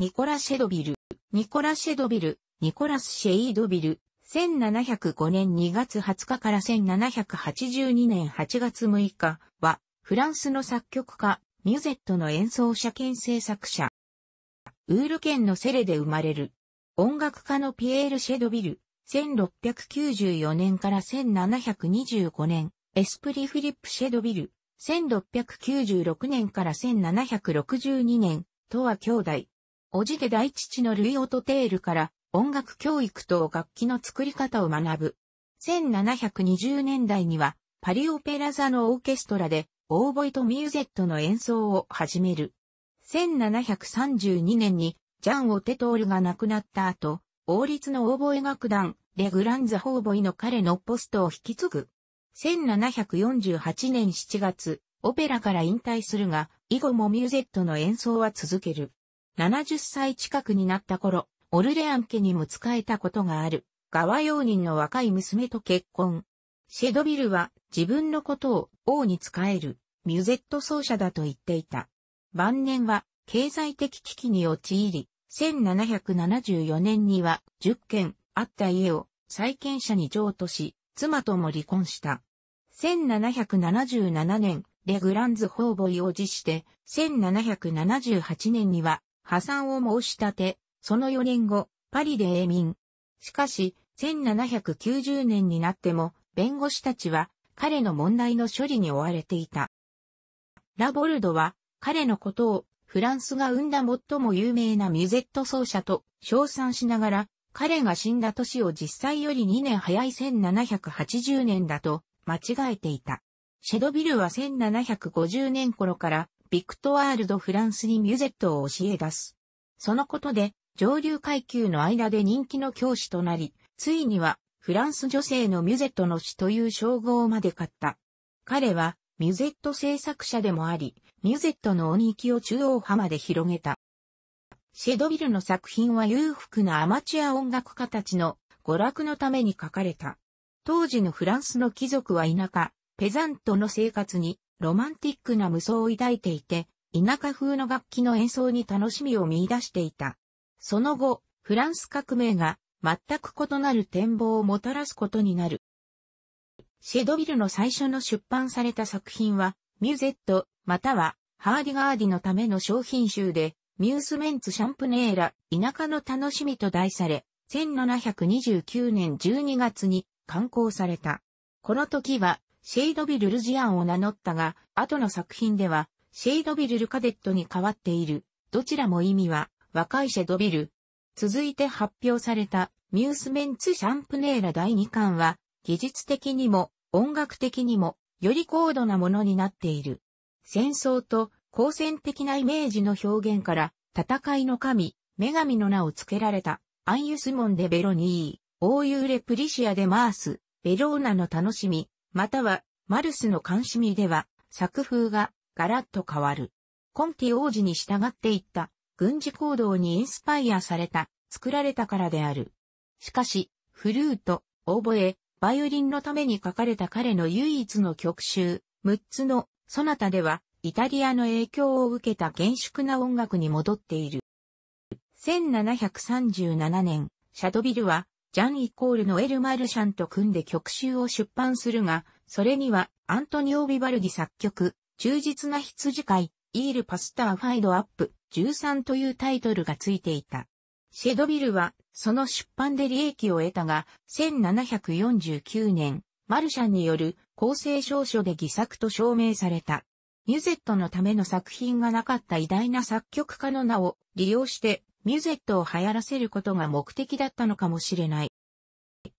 ニコラ・シェドビル、ニコラ・シェドビル、ニコラス・シェイドビル、1705年2月20日から1782年8月6日は、フランスの作曲家、ミュゼットの演奏者兼制作者。ウール県のセレで生まれる。音楽家のピエール・シェドビル、1694年から1725年、エスプリ・フィリップ・シェドビル、1696年から1762年、とは兄弟、おじで大父のルイ・オトテールから音楽教育と楽器の作り方を学ぶ。1720年代にはパリオペラ座のオーケストラでオーボイとミューゼットの演奏を始める。1732年にジャン・オテトールが亡くなった後、王立のオーボイ楽団レグランザ・ホーボイの彼のポストを引き継ぐ。1748年7月、オペラから引退するが、以後もミューゼットの演奏は続ける。70歳近くになった頃、オルレアン家にも仕えたことがある、側用人の若い娘と結婚。シェドビルは自分のことを王に仕える、ミュゼット奏者だと言っていた。晩年は経済的危機に陥り、1774年には10軒あった家を債権者に譲渡し、妻とも離婚した。1777年、レグランズホーボイを辞して、1778年には破産を申し立て、その4年後、パリで永民。しかし、1790年になっても、弁護士たちは彼の問題の処理に追われていた。ラボルドは彼のことをフランスが生んだ最も有名なミュゼット奏者と称賛しながら、彼が死んだ年を実際より2年早い1780年だと間違えていた。シェドビルは1750年頃からビクトワールド・フランスにミュゼットを教え出す。そのことで、上流階級の間で人気の教師となり、ついには、フランス女性のミュゼットの詩という称号まで買った。彼は、ミュゼット制作者でもあり、ミュゼットの鬼域を中央派まで広げた。シェドビルの作品は裕福なアマチュア音楽家たちの娯楽のために書かれた。当時のフランスの貴族は田舎、ペザントの生活にロマンティックな無双を抱いていて、田舎風の楽器の演奏に楽しみを見出していた。その後、フランス革命が全く異なる展望をもたらすことになる。シェドビルの最初の出版された作品は、ミュゼット、または、ハーディガーディのための商品集で、ミュースメンツシャンプネーラ、田舎の楽しみと題され、1729年12月に刊行された。この時は、シェイドビルルジアンを名乗ったが、後の作品では、シェイドビルルカデットに変わっている。どちらも意味は、若いシェドビル。続いて発表された、ミュースメンツシャンプネーラ第2巻は、技術的にも、音楽的にも、より高度なものになっている。戦争と、好戦的なイメージの表現から、戦いの神、女神の名を付けられた、アンユスモンでベロニー、オーユーレプリシアでマース、ベローナの楽しみ、または、マルスの監視見では、作風がガラッと変わる。コンティ王子に従っていった軍事行動にインスパイアされた、作られたからである。しかし、フルート、オーボエ、バイオリンのために書かれた彼の唯一の曲集、6つの、そナタでは、イタリアの影響を受けた厳粛な音楽に戻っている。1737年、シャドビルは、ジャンイコールのエル・マルシャンと組んで曲集を出版するが、それにはアントニオ・ビバルディ作曲、忠実な羊飼い、イール・パスター・ファイド・アップ、13というタイトルがついていた。シェドビルは、その出版で利益を得たが、1749年、マルシャンによる公正証書で偽作と証明された。ミュゼットのための作品がなかった偉大な作曲家の名を利用してミュゼットを流行らせることが目的だったのかもしれない。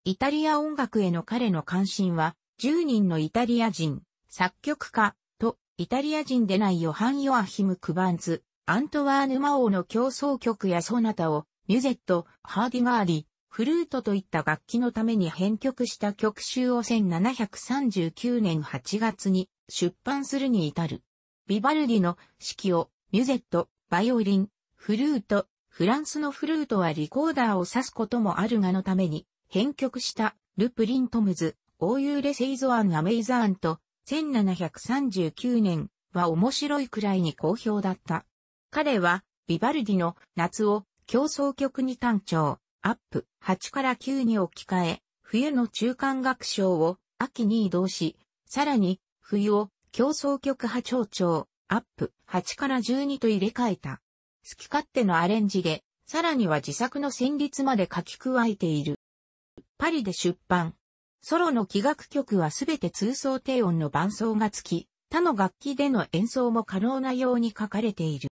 イタリア音楽への彼の関心は、10人のイタリア人、作曲家、と、イタリア人でないヨハン・ヨアヒム・クバンズ、アントワーヌ・マオーの競争曲やソナタを、ミュゼット、ハーディガーリ、フルートといった楽器のために編曲した曲集を1739年8月に出版するに至る。ビバルディの指揮を、ミュゼット、バイオリン、フルート、フランスのフルートはリコーダーを指すこともあるがのために、編曲した、ル・プリントムズ、オーユーレ・セイゾアン・アメイザーンと、1739年は面白いくらいに好評だった。彼は、ビバルディの夏を競争曲に単調、アップ8から9に置き換え、冬の中間楽章を秋に移動し、さらに冬を競争曲波長調、アップ8から12と入れ替えた。好き勝手のアレンジで、さらには自作の旋律まで書き加えている。パリで出版。ソロの器楽曲はすべて通奏低音の伴奏がつき、他の楽器での演奏も可能なように書かれている。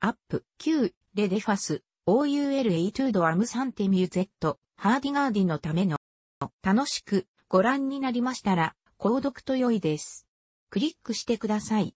アップ、Q、レデファス、OUL トゥードアムサンテミューゼット、ハーディガーディのための、楽しくご覧になりましたら、購読と良いです。クリックしてください。